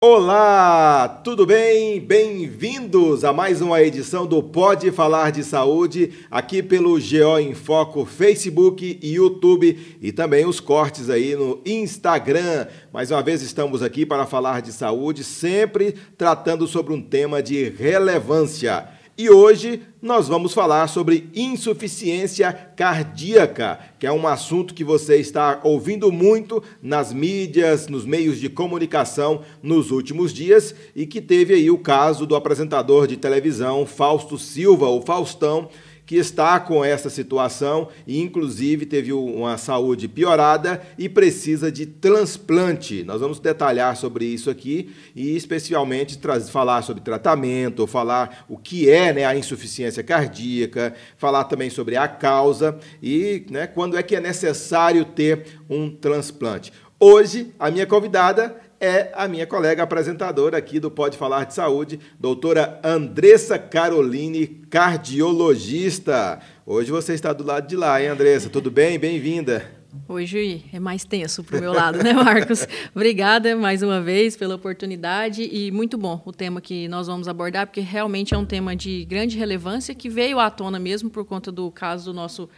Olá, tudo bem? Bem-vindos a mais uma edição do Pode Falar de Saúde, aqui pelo GO em Foco, Facebook e YouTube e também os cortes aí no Instagram. Mais uma vez estamos aqui para falar de saúde, sempre tratando sobre um tema de relevância. E hoje nós vamos falar sobre insuficiência cardíaca, que é um assunto que você está ouvindo muito nas mídias, nos meios de comunicação nos últimos dias e que teve aí o caso do apresentador de televisão Fausto Silva, o Faustão, que está com essa situação e, inclusive, teve uma saúde piorada e precisa de transplante. Nós vamos detalhar sobre isso aqui e, especialmente, falar sobre tratamento, falar o que é né, a insuficiência cardíaca, falar também sobre a causa e né, quando é que é necessário ter um transplante. Hoje, a minha convidada é a minha colega apresentadora aqui do Pode Falar de Saúde, doutora Andressa Caroline, cardiologista. Hoje você está do lado de lá, hein, Andressa? Tudo bem? Bem-vinda. Hoje é mais tenso para o meu lado, né, Marcos? Obrigada mais uma vez pela oportunidade e muito bom o tema que nós vamos abordar, porque realmente é um tema de grande relevância que veio à tona mesmo por conta do caso do nosso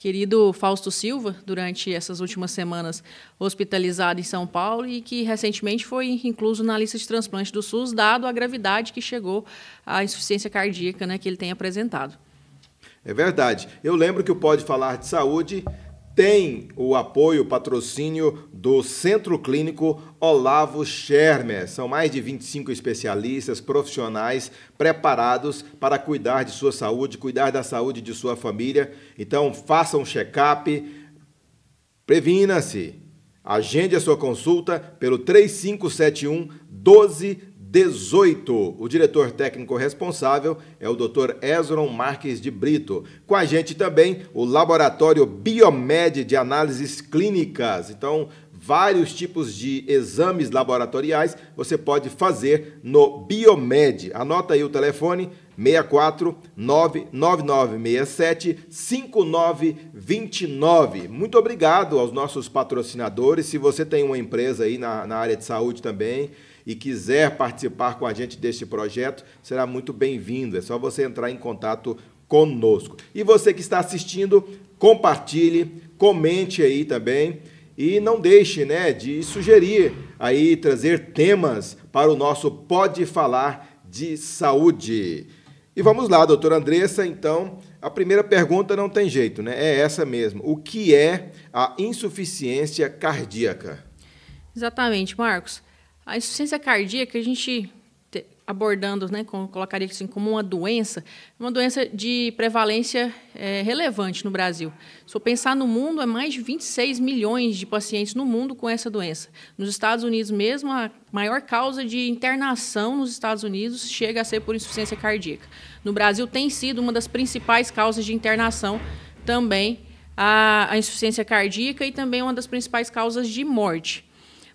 querido Fausto Silva, durante essas últimas semanas hospitalizado em São Paulo e que recentemente foi incluso na lista de transplante do SUS, dado a gravidade que chegou à insuficiência cardíaca né, que ele tem apresentado. É verdade. Eu lembro que o Pode Falar de Saúde tem o apoio, o patrocínio do Centro Clínico Olavo Schermer. São mais de 25 especialistas profissionais preparados para cuidar de sua saúde, cuidar da saúde de sua família. Então, faça um check-up, previna-se. Agende a sua consulta pelo 3571 12 18. O diretor técnico responsável é o Dr. Ezron Marques de Brito. Com a gente também o laboratório Biomed de análises clínicas. Então, vários tipos de exames laboratoriais você pode fazer no Biomed. Anota aí o telefone 64 9967 5929. Muito obrigado aos nossos patrocinadores. Se você tem uma empresa aí na, na área de saúde também, e quiser participar com a gente deste projeto, será muito bem-vindo. É só você entrar em contato conosco. E você que está assistindo, compartilhe, comente aí também e não deixe, né, de sugerir aí trazer temas para o nosso Pode Falar de Saúde. E vamos lá, doutora Andressa, então, a primeira pergunta não tem jeito, né? É essa mesmo. O que é a insuficiência cardíaca? Exatamente, Marcos. A insuficiência cardíaca, a gente abordando, né, colocaria assim como uma doença, é uma doença de prevalência é, relevante no Brasil. Se eu pensar no mundo, é mais de 26 milhões de pacientes no mundo com essa doença. Nos Estados Unidos mesmo, a maior causa de internação nos Estados Unidos chega a ser por insuficiência cardíaca. No Brasil tem sido uma das principais causas de internação também a, a insuficiência cardíaca e também uma das principais causas de morte.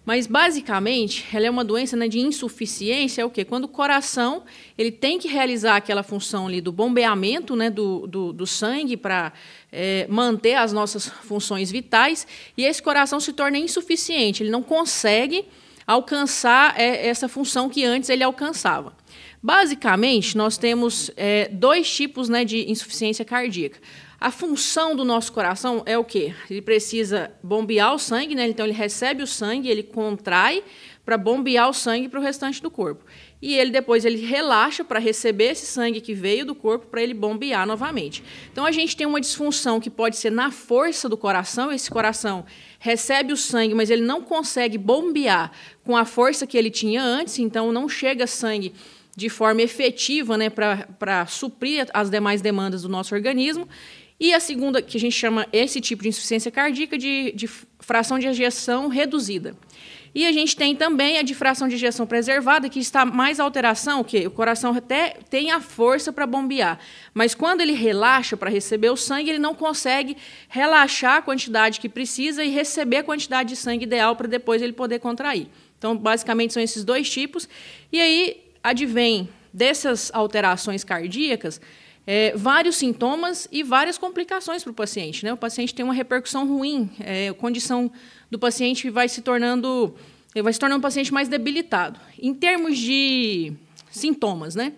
Mas basicamente, ela é uma doença né, de insuficiência, é o quê? Quando o coração ele tem que realizar aquela função ali do bombeamento né, do, do, do sangue para é, manter as nossas funções vitais, e esse coração se torna insuficiente, ele não consegue alcançar é, essa função que antes ele alcançava. Basicamente, nós temos é, dois tipos né, de insuficiência cardíaca. A função do nosso coração é o quê? Ele precisa bombear o sangue, né? então ele recebe o sangue, ele contrai para bombear o sangue para o restante do corpo. E ele depois ele relaxa para receber esse sangue que veio do corpo para ele bombear novamente. Então a gente tem uma disfunção que pode ser na força do coração, esse coração recebe o sangue, mas ele não consegue bombear com a força que ele tinha antes, então não chega sangue de forma efetiva né, para suprir as demais demandas do nosso organismo e a segunda, que a gente chama esse tipo de insuficiência cardíaca de, de fração de ejeção reduzida. E a gente tem também a difração fração de ejeção preservada, que está mais alteração, que o coração até tem a força para bombear, mas quando ele relaxa para receber o sangue, ele não consegue relaxar a quantidade que precisa e receber a quantidade de sangue ideal para depois ele poder contrair. Então, basicamente são esses dois tipos. E aí advém dessas alterações cardíacas é, vários sintomas e várias complicações para o paciente. Né? O paciente tem uma repercussão ruim, é, a condição do paciente vai se tornando, vai se tornando um paciente mais debilitado. Em termos de sintomas, né?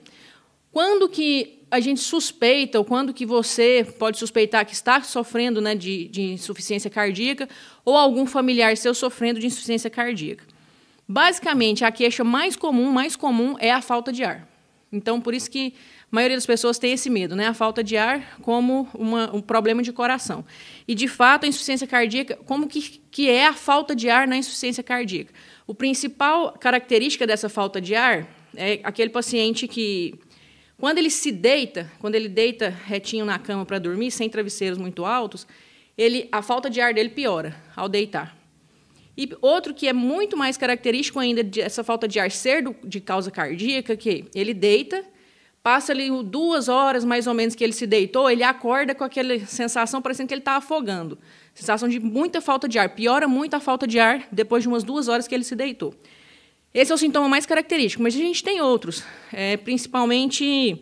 quando que a gente suspeita, ou quando que você pode suspeitar que está sofrendo né, de, de insuficiência cardíaca, ou algum familiar seu sofrendo de insuficiência cardíaca? Basicamente, a queixa mais comum, mais comum é a falta de ar. Então, por isso que a maioria das pessoas tem esse medo, né? A falta de ar como uma, um problema de coração. E, de fato, a insuficiência cardíaca, como que, que é a falta de ar na insuficiência cardíaca? O principal característica dessa falta de ar é aquele paciente que, quando ele se deita, quando ele deita retinho na cama para dormir, sem travesseiros muito altos, ele, a falta de ar dele piora ao deitar. E outro que é muito mais característico ainda dessa falta de ar ser do, de causa cardíaca, que ele deita Passa ali duas horas, mais ou menos, que ele se deitou, ele acorda com aquela sensação parecendo que ele está afogando. Sensação de muita falta de ar. Piora muito a falta de ar depois de umas duas horas que ele se deitou. Esse é o sintoma mais característico, mas a gente tem outros, é, principalmente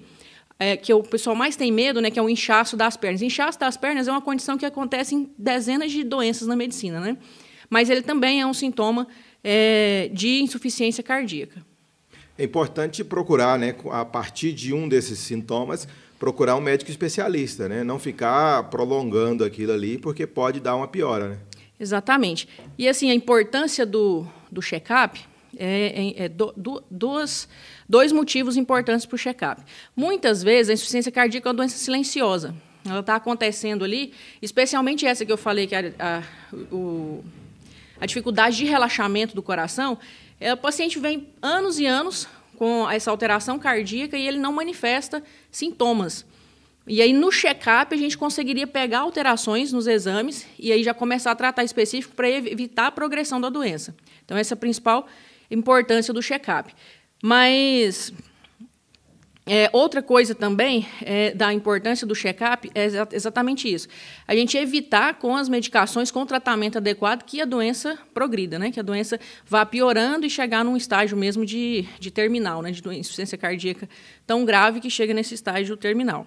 é, que o pessoal mais tem medo, né, que é o inchaço das pernas. Inchaço das pernas é uma condição que acontece em dezenas de doenças na medicina, né? mas ele também é um sintoma é, de insuficiência cardíaca é importante procurar, né, a partir de um desses sintomas, procurar um médico especialista, né? Não ficar prolongando aquilo ali, porque pode dar uma piora, né? Exatamente. E assim, a importância do, do check-up é, é, é do, do, dois, dois motivos importantes para o check-up. Muitas vezes a insuficiência cardíaca é uma doença silenciosa. Ela está acontecendo ali, especialmente essa que eu falei, que a, a, o, a dificuldade de relaxamento do coração, é, o paciente vem anos e anos com essa alteração cardíaca e ele não manifesta sintomas. E aí, no check-up, a gente conseguiria pegar alterações nos exames e aí já começar a tratar específico para evitar a progressão da doença. Então, essa é a principal importância do check-up. Mas é, outra coisa também é, da importância do check-up é exatamente isso. A gente evitar com as medicações, com o tratamento adequado, que a doença progrida, né? que a doença vá piorando e chegar num estágio mesmo de, de terminal, né? de insuficiência cardíaca tão grave que chega nesse estágio terminal.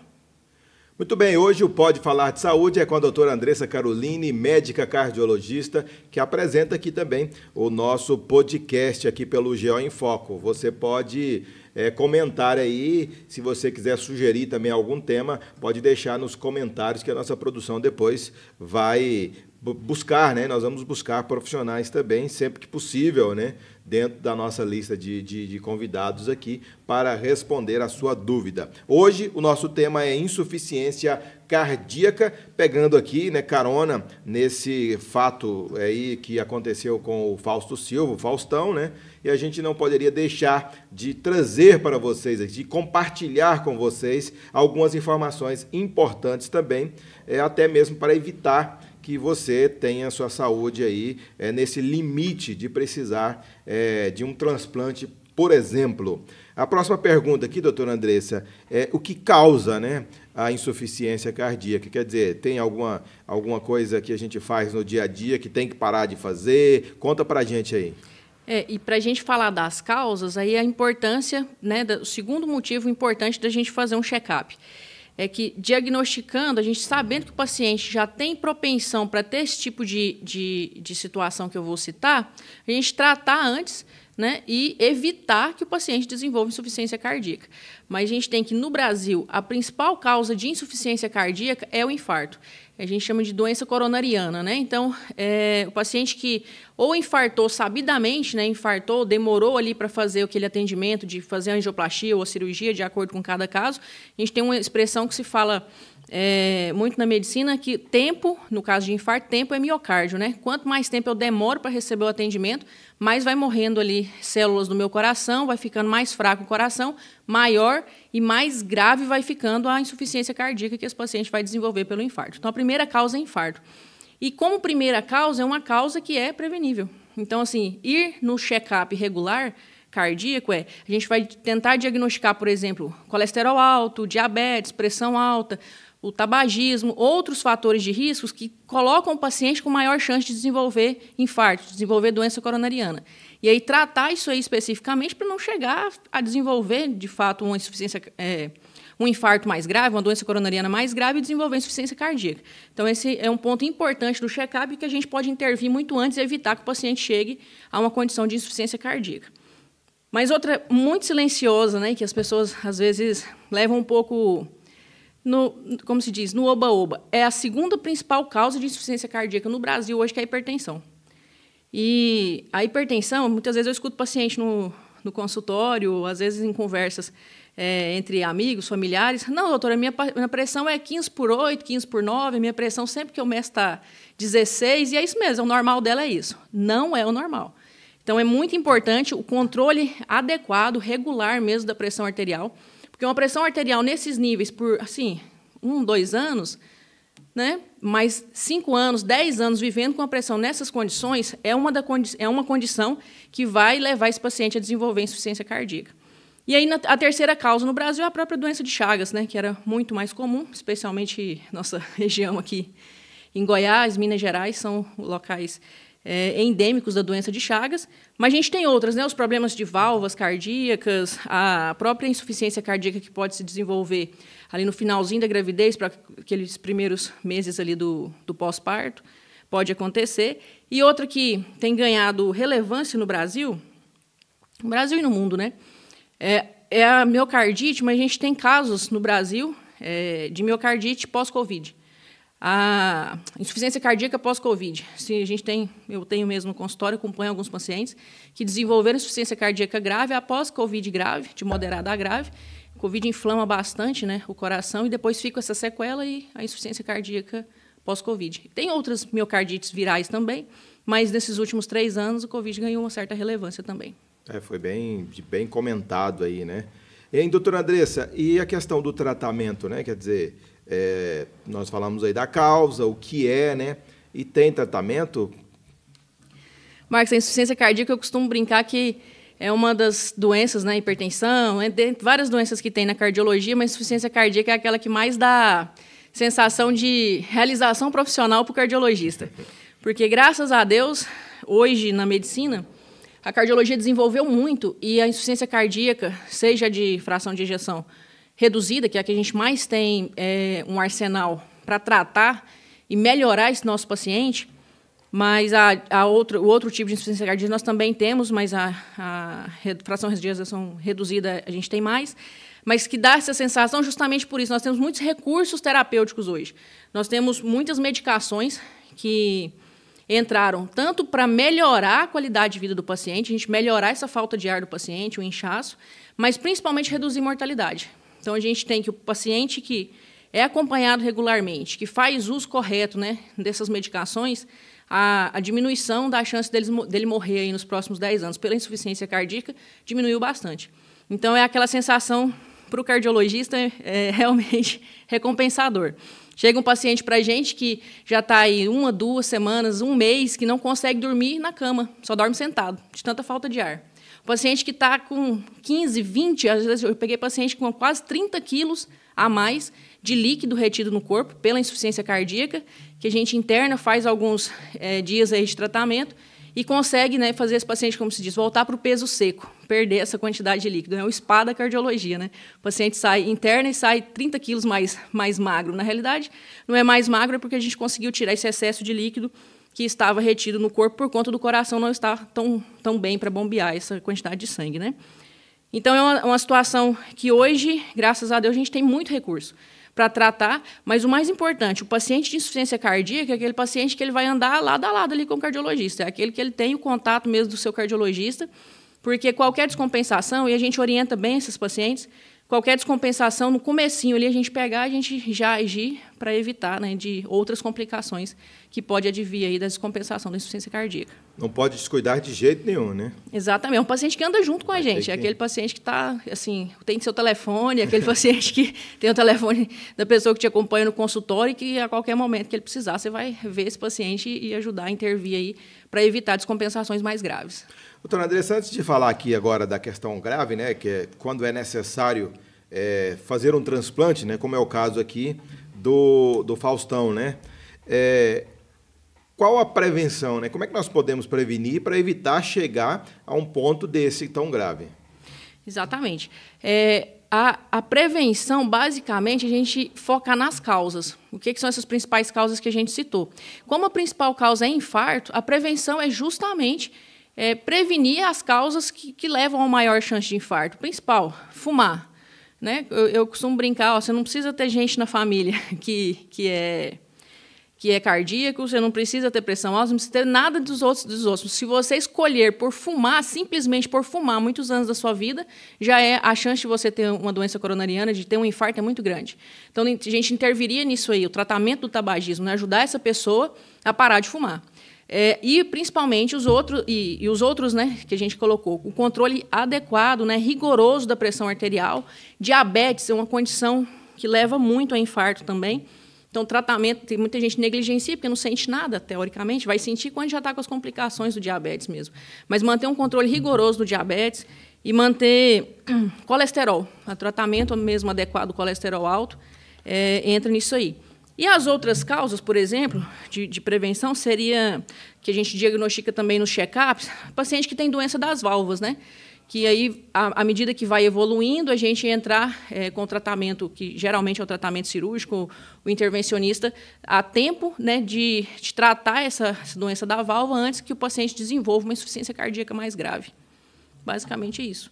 Muito bem, hoje o Pode Falar de Saúde é com a doutora Andressa Caroline, médica cardiologista, que apresenta aqui também o nosso podcast aqui pelo GEO em Foco. Você pode é, comentar aí. Se você quiser sugerir também algum tema, pode deixar nos comentários que a nossa produção depois vai buscar, né? Nós vamos buscar profissionais também, sempre que possível, né? Dentro da nossa lista de, de, de, convidados aqui para responder a sua dúvida. Hoje o nosso tema é insuficiência cardíaca, pegando aqui, né, carona nesse fato aí que aconteceu com o Fausto Silva, o Faustão, né? E a gente não poderia deixar de trazer para vocês, de compartilhar com vocês algumas informações importantes também, é, até mesmo para evitar que você tenha sua saúde aí é, nesse limite de precisar é, de um transplante, por exemplo. A próxima pergunta aqui, doutora Andressa, é o que causa né, a insuficiência cardíaca. Quer dizer, tem alguma, alguma coisa que a gente faz no dia a dia que tem que parar de fazer? Conta para a gente aí. É, e para a gente falar das causas, aí a importância, né, o segundo motivo importante da gente fazer um check-up é que diagnosticando, a gente sabendo que o paciente já tem propensão para ter esse tipo de, de, de, situação que eu vou citar, a gente tratar antes né, e evitar que o paciente desenvolva insuficiência cardíaca. Mas a gente tem que, no Brasil, a principal causa de insuficiência cardíaca é o infarto. A gente chama de doença coronariana, né? Então, é, o paciente que ou infartou sabidamente, né, infartou, demorou ali para fazer aquele atendimento de fazer angioplastia ou a cirurgia, de acordo com cada caso, a gente tem uma expressão que se fala é, muito na medicina que tempo, no caso de infarto, tempo é miocárdio, né? Quanto mais tempo eu demoro para receber o atendimento, mais vai morrendo ali células do meu coração, vai ficando mais fraco o coração, maior e mais grave vai ficando a insuficiência cardíaca que esse paciente vai desenvolver pelo infarto. Então, a primeira causa é infarto. E como primeira causa, é uma causa que é prevenível. Então, assim, ir no check-up regular cardíaco é a gente vai tentar diagnosticar, por exemplo, colesterol alto, diabetes, pressão alta, o tabagismo, outros fatores de riscos que colocam o paciente com maior chance de desenvolver infarto, de desenvolver doença coronariana. E aí tratar isso aí especificamente para não chegar a desenvolver, de fato, uma insuficiência, é, um infarto mais grave, uma doença coronariana mais grave e desenvolver insuficiência cardíaca. Então, esse é um ponto importante do check-up que a gente pode intervir muito antes e evitar que o paciente chegue a uma condição de insuficiência cardíaca. Mas outra muito silenciosa, né, que as pessoas às vezes levam um pouco no, como se diz, no oba-oba. É a segunda principal causa de insuficiência cardíaca no Brasil hoje, que é a hipertensão. E a hipertensão, muitas vezes eu escuto paciente no, no consultório, às vezes em conversas é, entre amigos, familiares. Não, doutora, minha, minha pressão é 15 por 8, 15 por 9, minha pressão sempre que eu meço está 16, e é isso mesmo, é o normal dela é isso. Não é o normal. Então, é muito importante o controle adequado, regular mesmo da pressão arterial. Porque uma pressão arterial nesses níveis por, assim, um, dois anos, né? mas cinco anos, dez anos vivendo com a pressão nessas condições é uma, da condi é uma condição que vai levar esse paciente a desenvolver insuficiência cardíaca. E aí, a terceira causa no Brasil é a própria doença de Chagas, né, que era muito mais comum, especialmente nossa região aqui em Goiás, Minas Gerais, são locais é, endêmicos da doença de Chagas, mas a gente tem outras, né? Os problemas de válvulas cardíacas, a própria insuficiência cardíaca que pode se desenvolver ali no finalzinho da gravidez, para aqueles primeiros meses ali do, do pós-parto, pode acontecer. E outra que tem ganhado relevância no Brasil, no Brasil e no mundo, né? É, é a miocardite, mas a gente tem casos no Brasil é, de miocardite pós-Covid. A insuficiência cardíaca pós-Covid. Se a gente tem, eu tenho mesmo no consultório, acompanho alguns pacientes que desenvolveram insuficiência cardíaca grave após Covid grave, de moderada a grave. Covid inflama bastante, né, o coração e depois fica essa sequela e a insuficiência cardíaca pós-Covid. Tem outras miocardites virais também, mas nesses últimos três anos o Covid ganhou uma certa relevância também. É, foi bem, bem comentado aí, né? E aí, doutora Andressa, e a questão do tratamento, né? Quer dizer, é, nós falamos aí da causa, o que é, né? E tem tratamento? Marcos, a insuficiência cardíaca eu costumo brincar que é uma das doenças, né? Hipertensão, é várias doenças que tem na cardiologia, mas a insuficiência cardíaca é aquela que mais dá sensação de realização profissional para o cardiologista. Porque, graças a Deus, hoje na medicina, a cardiologia desenvolveu muito e a insuficiência cardíaca, seja de fração de injeção reduzida, que é a que a gente mais tem é, um arsenal para tratar e melhorar esse nosso paciente, mas a, a outro, o outro tipo de insuficiência cardíaca nós também temos, mas a, a fração de reduzida a gente tem mais, mas que dá essa sensação justamente por isso. Nós temos muitos recursos terapêuticos hoje. Nós temos muitas medicações que entraram tanto para melhorar a qualidade de vida do paciente, a gente melhorar essa falta de ar do paciente, o inchaço, mas principalmente reduzir mortalidade. Então, a gente tem que o paciente que é acompanhado regularmente, que faz uso correto né, dessas medicações, a, a diminuição da chance deles, dele morrer aí nos próximos 10 anos pela insuficiência cardíaca diminuiu bastante. Então, é aquela sensação para o cardiologista é, é realmente recompensador. Chega um paciente para a gente que já está aí uma, duas semanas, um mês, que não consegue dormir na cama, só dorme sentado, de tanta falta de ar. Paciente que está com 15, 20, às vezes eu peguei paciente com quase 30 quilos a mais de líquido retido no corpo pela insuficiência cardíaca, que a gente interna, faz alguns é, dias aí de tratamento e consegue né, fazer esse paciente, como se diz, voltar para o peso seco, perder essa quantidade de líquido. É o spa da cardiologia. Né? O paciente sai interna e sai 30 quilos mais, mais magro. Na realidade, não é mais magro, é porque a gente conseguiu tirar esse excesso de líquido que estava retido no corpo por conta do coração não estar tão, tão bem para bombear essa quantidade de sangue. Né? Então, é uma, uma situação que hoje, graças a Deus, a gente tem muito recurso para tratar, mas o mais importante, o paciente de insuficiência cardíaca é aquele paciente que ele vai andar lado a lado ali com o cardiologista, é aquele que ele tem o contato mesmo do seu cardiologista, porque qualquer descompensação, e a gente orienta bem esses pacientes, qualquer descompensação no comecinho ali a gente pegar, a gente já agir para evitar né, de outras complicações que pode advir aí da descompensação da insuficiência cardíaca. Não pode descuidar de jeito nenhum, né? Exatamente. É um paciente que anda junto com Vai a gente. É que... É aquele paciente que está, assim, tem seu telefone, é aquele paciente que tem o telefone da pessoa que te acompanha no consultório e que a qualquer momento que ele precisar, você vai ver esse paciente e ajudar a intervir aí para evitar descompensações mais graves. Doutora Andressa, antes de falar aqui agora da questão grave, né, que é quando é necessário é, fazer um transplante, né, como é o caso aqui do, do Faustão, né? É, qual a prevenção, né? Como é que nós podemos prevenir para evitar chegar a um ponto desse tão grave? Exatamente. É, a, a, prevenção, basicamente, a gente foca nas causas. O que, que, são essas principais causas que a gente citou? Como a principal causa é infarto, a prevenção é justamente é, prevenir as causas que, que levam a maior chance de infarto. Principal, fumar. Né? Eu, eu costumo brincar, ó, você não precisa ter gente na família que, que é que é cardíaco, você não precisa ter pressão alta, não precisa ter nada dos outros dos Se você escolher por fumar, simplesmente por fumar muitos anos da sua vida, já é a chance de você ter uma doença coronariana, de ter um infarto é muito grande. Então a gente interviria nisso aí, o tratamento do tabagismo, né? ajudar essa pessoa a parar de fumar. É, e principalmente os outros e, e, os outros, né, que a gente colocou, o controle adequado, né, rigoroso da pressão arterial, diabetes é uma condição que leva muito a infarto também. Então, tratamento, tem muita gente negligencia, porque não sente nada, teoricamente, vai sentir quando já está com as complicações do diabetes mesmo. Mas manter um controle rigoroso do diabetes e manter colesterol, o tratamento mesmo adequado do colesterol alto, é, entra nisso aí. E as outras causas, por exemplo, de, de, prevenção, seria que a gente diagnostica também nos check-ups, paciente que tem doença das válvulas, né? que aí, à medida que vai evoluindo, a gente entrar é, com tratamento, que geralmente é o tratamento cirúrgico, o intervencionista, a tempo né, de, de, tratar essa, essa doença da válvula antes que o paciente desenvolva uma insuficiência cardíaca mais grave. Basicamente é isso.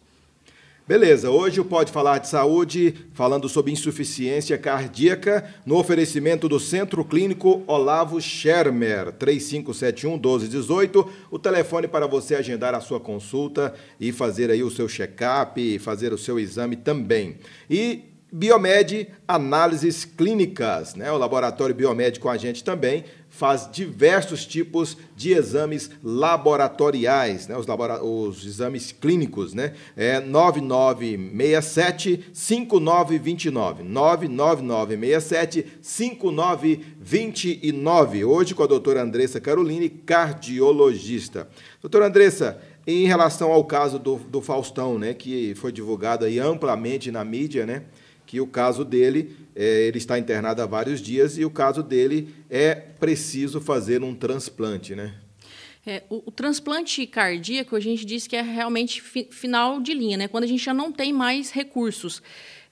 Beleza, hoje o Pode Falar de Saúde, falando sobre insuficiência cardíaca, no oferecimento do Centro Clínico Olavo Schermer, 3571-1218, o telefone para você agendar a sua consulta e fazer aí o seu check-up, fazer o seu exame também. E Biomed Análises Clínicas, né? o laboratório Biomed com a gente também, faz diversos tipos de exames laboratoriais, né? os, labora os exames clínicos, né? É 9967 5929. 99967 5929. Hoje com a doutora Andressa Caroline, cardiologista. Doutora Andressa, em relação ao caso do, do Faustão, né, que foi divulgado aí amplamente na mídia, né? que o caso dele, é, ele está internado há vários dias e o caso dele é preciso fazer um transplante, né? É, o, o, transplante cardíaco, a gente diz que é realmente fi, final de linha, né? quando a gente já não tem mais recursos.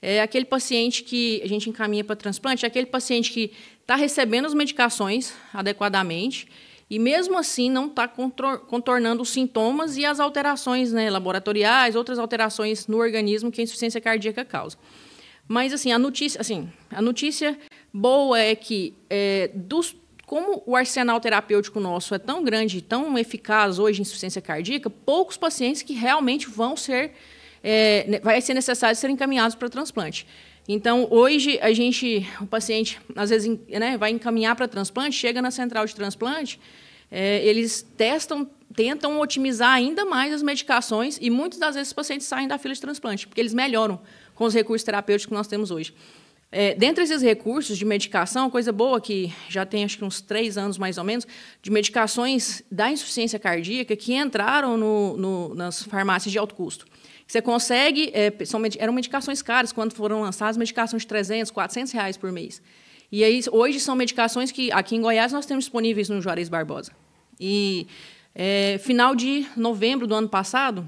É aquele paciente que a gente encaminha para transplante, é aquele paciente que está recebendo as medicações adequadamente e, mesmo assim, não está contornando os sintomas e as alterações né, laboratoriais, outras alterações no organismo que a insuficiência cardíaca causa. Mas assim, a notícia, assim, a notícia boa é que é, dos como o arsenal terapêutico nosso é tão grande, tão eficaz hoje em insuficiência cardíaca, poucos pacientes que realmente vão ser é, vai ser necessário ser encaminhados para transplante. Então, hoje, a gente, o paciente, às vezes, né, vai encaminhar para transplante, chega na central de transplante, é, eles testam tentam otimizar ainda mais as medicações e muitas das vezes os pacientes saem da fila de transplante, porque eles melhoram com os recursos terapêuticos que nós temos hoje. É, dentre esses recursos de medicação, coisa boa que já tem acho que uns três anos mais ou menos, de medicações da insuficiência cardíaca que entraram no, no, nas farmácias de alto custo. Você consegue, é, são, eram medicações caras quando foram lançadas, medicações de 300, 400 reais por mês. E aí, hoje são medicações que aqui em Goiás nós temos disponíveis no Juarez Barbosa. E é, final de novembro do ano passado,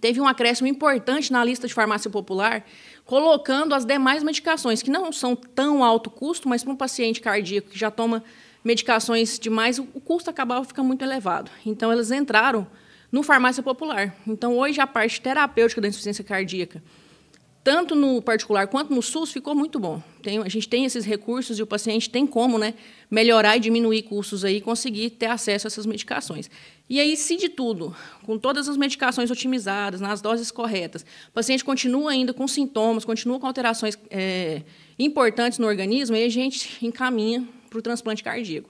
teve um acréscimo importante na lista de farmácia popular, colocando as demais medicações, que não são tão alto custo, mas para um paciente cardíaco que já toma medicações demais, o custo acabava fica muito elevado. Então, elas entraram no farmácia popular. Então, hoje, a parte terapêutica da insuficiência cardíaca tanto no particular quanto no SUS, ficou muito bom. Tem, a gente tem esses recursos e o paciente tem como né, melhorar e diminuir custos aí, e conseguir ter acesso a essas medicações. E aí, se de tudo, com todas as medicações otimizadas, nas doses corretas, o paciente continua ainda com sintomas, continua com alterações é, importantes no organismo, aí a gente encaminha para o transplante cardíaco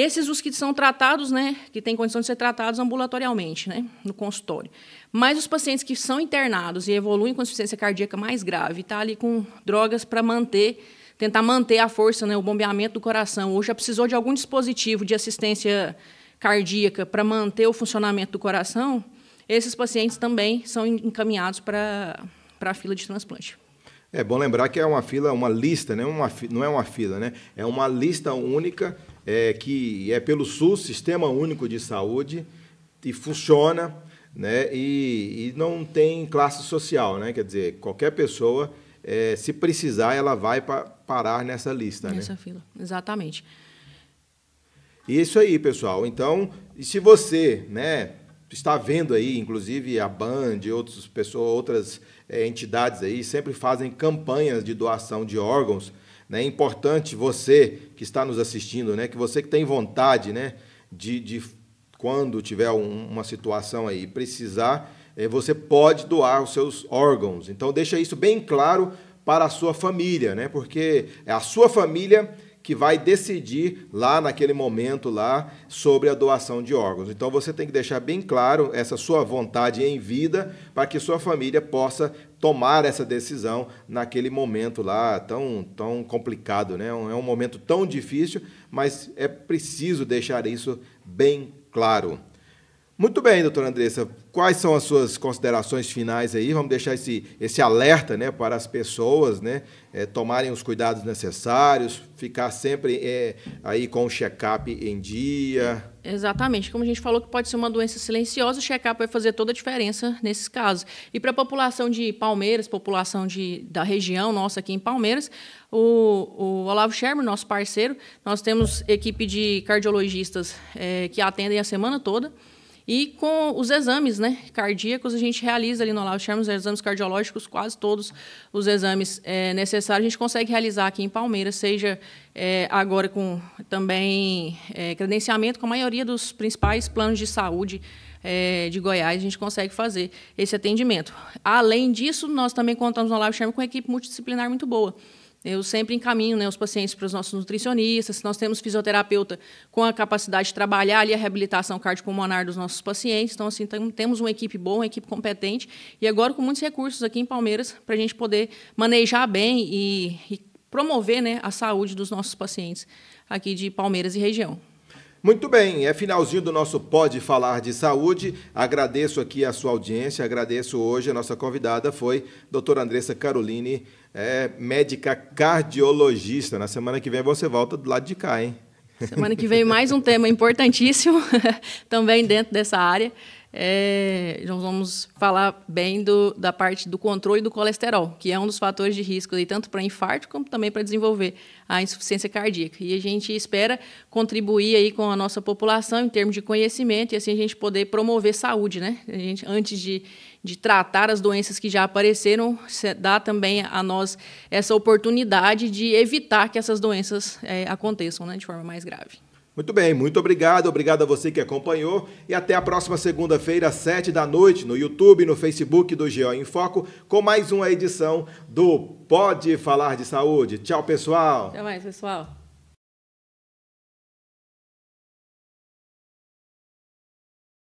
esses os que são tratados, né, que têm condição de ser tratados ambulatorialmente, né, no consultório. Mas os pacientes que são internados e evoluem com insuficiência cardíaca mais grave, está ali com drogas para manter tentar manter a força, né, o bombeamento do coração, ou já precisou de algum dispositivo de assistência cardíaca para manter o funcionamento do coração, esses pacientes também são encaminhados para, para a fila de transplante. É bom lembrar que é uma fila, uma lista, né? uma, não é uma fila, né? É uma lista única é, que é pelo SUS, Sistema Único de Saúde, e funciona, né? E, e não tem classe social, né? Quer dizer, qualquer pessoa, é, se precisar, ela vai pa parar nessa lista, né. nessa né? fila, exatamente. É isso aí, pessoal. Então, se você, né? está vendo aí, inclusive a Band e outras pessoas, outras é, entidades aí sempre fazem campanhas de doação de órgãos. Né? É importante você que está nos assistindo, né? que você que tem vontade né? de, de quando tiver um, uma situação aí precisar, é, você pode doar os seus órgãos. Então deixa isso bem claro para a sua família, né? porque é a sua família que vai decidir lá naquele momento lá sobre a doação de órgãos. Então você tem que deixar bem claro essa sua vontade em vida para que sua família possa tomar essa decisão naquele momento lá tão tão complicado, né? É um momento tão difícil, mas é preciso deixar isso bem claro. Muito bem, doutora Andressa, quais são as suas considerações finais aí? Vamos deixar esse, esse alerta né, para as pessoas né, é, tomarem os cuidados necessários, ficar sempre é, aí com o check-up em dia. Exatamente, como a gente falou que pode ser uma doença silenciosa, o check-up vai fazer toda a diferença nesses casos. E para a população de Palmeiras, população de, da região nossa aqui em Palmeiras, o, o Olavo Sherman, nosso parceiro, nós temos equipe de cardiologistas é, que atendem a semana toda. E com os exames né, cardíacos, a gente realiza ali no Lauro Sherman os exames cardiológicos, quase todos os exames é, necessários. A gente consegue realizar aqui em Palmeiras, seja é, agora com também é, credenciamento com a maioria dos principais planos de saúde de Goiás, a gente consegue fazer esse atendimento. Além disso, nós também contamos no Lauro Sherman com uma equipe multidisciplinar muito boa. Eu sempre encaminho né, os pacientes para os nossos nutricionistas. Nós temos fisioterapeuta com a capacidade de trabalhar ali a reabilitação cardiopulmonar dos nossos pacientes. Então, assim, temos uma equipe boa, uma equipe competente. E agora com muitos recursos aqui em Palmeiras para a gente poder manejar bem e, e promover né, a saúde dos nossos pacientes aqui de Palmeiras e região. Muito bem, é finalzinho do nosso Pode Falar de Saúde. Agradeço aqui a sua audiência, agradeço hoje. A nossa convidada foi a doutora Andressa Caroline é médica cardiologista. Na semana que vem você volta do lado de cá, hein? Semana que vem mais um tema importantíssimo, também dentro dessa área. É, nós vamos falar bem do, da parte do controle do colesterol, que é um dos fatores de risco aí, tanto para infarto como também para desenvolver a insuficiência cardíaca. E a gente espera contribuir aí com a nossa população em termos de conhecimento e assim a gente poder promover saúde, né? A gente, antes de, de tratar as doenças que já apareceram, dá também a nós essa oportunidade de evitar que essas doenças é, aconteçam né, de forma mais grave. Muito bem, muito obrigado, obrigado a você que acompanhou e até a próxima segunda-feira, às sete da noite, no YouTube e no Facebook do Geo em Foco, com mais uma edição do Pode Falar de Saúde. Tchau, pessoal. Até mais, pessoal.